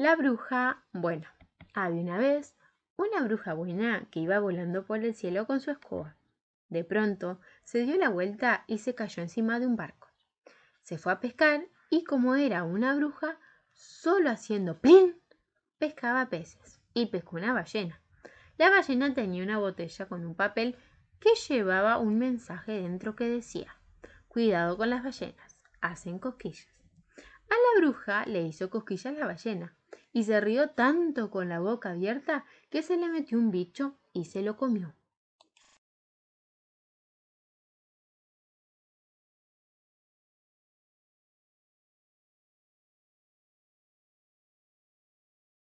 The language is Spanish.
La bruja, bueno, había una vez una bruja buena que iba volando por el cielo con su escoba. De pronto se dio la vuelta y se cayó encima de un barco. Se fue a pescar y como era una bruja, solo haciendo plin, pescaba peces y pescó una ballena. La ballena tenía una botella con un papel que llevaba un mensaje dentro que decía, cuidado con las ballenas, hacen cosquillas. A la bruja le hizo cosquillas la ballena y se rió tanto con la boca abierta que se le metió un bicho y se lo comió.